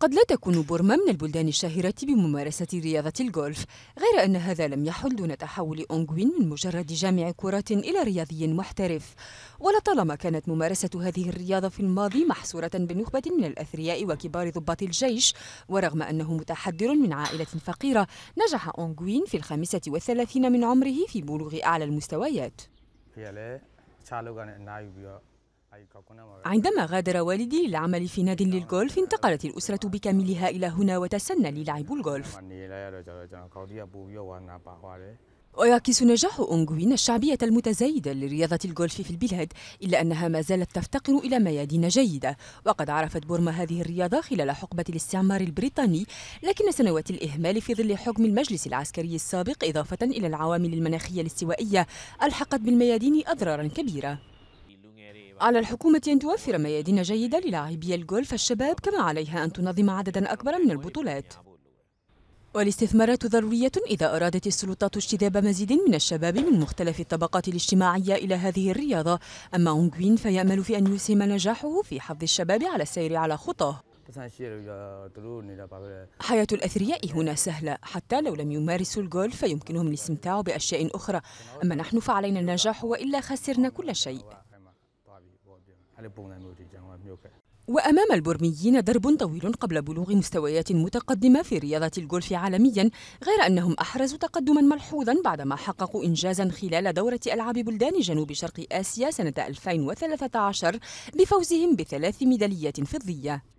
قد لا تكون بورما من البلدان الشهيرة بممارسة رياضة الجولف غير أن هذا لم يحل دون تحول أونغوين من مجرد جامع كرة إلى رياضي محترف ولطالما كانت ممارسة هذه الرياضة في الماضي محصورة بنخبة من الأثرياء وكبار ضباط الجيش ورغم أنه متحدر من عائلة فقيرة نجح أونغوين في الخامسة والثلاثين من عمره في بلوغ أعلى المستويات عندما غادر والدي للعمل في ناد للجولف انتقلت الأسرة بكاملها إلى هنا وتسنى لي لعب الجولف ويعكس نجاح أونغوين الشعبية المتزايدة لرياضة الجولف في البلاد إلا أنها ما زالت تفتقر إلى ميادين جيدة وقد عرفت بورما هذه الرياضة خلال حقبة الاستعمار البريطاني لكن سنوات الإهمال في ظل حكم المجلس العسكري السابق إضافة إلى العوامل المناخية الاستوائية ألحقت بالميادين أضرارا كبيرة على الحكومة أن توفر ميادين جيدة للاعبي الجولف الشباب كما عليها أن تنظم عددا أكبر من البطولات والاستثمارات ضرورية إذا أرادت السلطات اجتذاب مزيد من الشباب من مختلف الطبقات الاجتماعية إلى هذه الرياضة أما أونغوين فيأمل في أن يسهم نجاحه في حظ الشباب على السير على خطاه حياة الأثرياء هنا سهلة حتى لو لم يمارسوا الجولف فيمكنهم الاستمتاع بأشياء أخرى أما نحن فعلينا النجاح وإلا خسرنا كل شيء وأمام البرميين درب طويل قبل بلوغ مستويات متقدمة في رياضة الجولف عالميا غير أنهم أحرزوا تقدما ملحوظا بعدما حققوا إنجازا خلال دورة ألعاب بلدان جنوب شرق آسيا سنة 2013 بفوزهم بثلاث ميداليات فضية